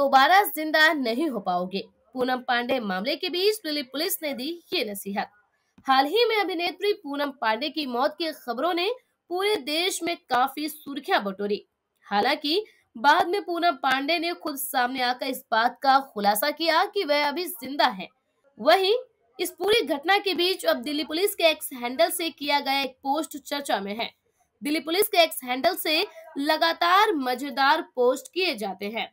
दोबारा जिंदा नहीं हो पाओगे पूनम पांडे मामले के बीच दिल्ली पुलिस ने दी ये नसीहत हाल ही में अभिनेत्री पूनम पांडे की मौत की खबरों ने पूरे देश में काफी सुर्खियां बटोरी हालांकि बाद में पूनम पांडे ने खुद सामने आकर इस बात का खुलासा किया कि वह अभी जिंदा हैं। वहीं इस पूरी घटना के बीच अब दिल्ली पुलिस के एक्स हैंडल से किया गया एक पोस्ट चर्चा में है दिल्ली पुलिस के एक्स हैंडल से लगातार मजेदार पोस्ट किए जाते हैं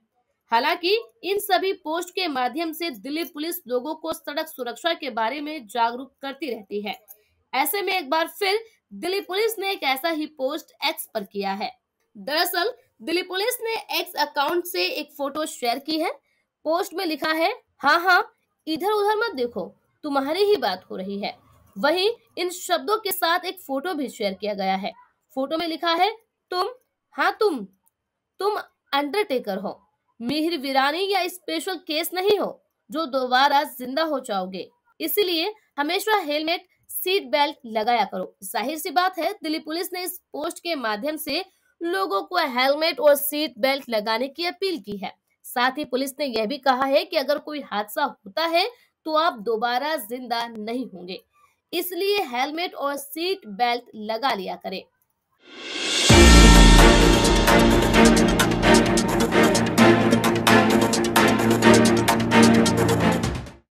हालांकि इन सभी पोस्ट के माध्यम से दिल्ली पुलिस लोगों को सड़क सुरक्षा के बारे में जागरूक करती रहती है ऐसे में एक बार फिर दिल्ली पुलिस ने एक ऐसा ही पोस्ट एक्स पर किया है दरअसल दिल्ली पुलिस ने एक्स अकाउंट से एक फोटो शेयर की है पोस्ट में लिखा है हाँ हाँ इधर उधर मत देखो तुम्हारी ही बात हो रही है वहीं इन शब्दों के साथ एक फोटो भी शेयर किया गया है फोटो में लिखा है तुम हाँ तुम तुम अंडरटेकर हो मिहिर वीरानी या स्पेशल केस नहीं हो जो दोबारा जिंदा हो जाओगे इसलिए हमेशा हेलमेट सीट बेल्ट लगाया करो जाहिर सी बात है दिल्ली पुलिस ने इस पोस्ट के माध्यम से लोगों को हेलमेट और सीट बेल्ट लगाने की अपील की है साथ ही पुलिस ने यह भी कहा है कि अगर कोई हादसा होता है तो आप दोबारा जिंदा नहीं होंगे इसलिए हेलमेट और सीट बेल्ट लगा लिया करें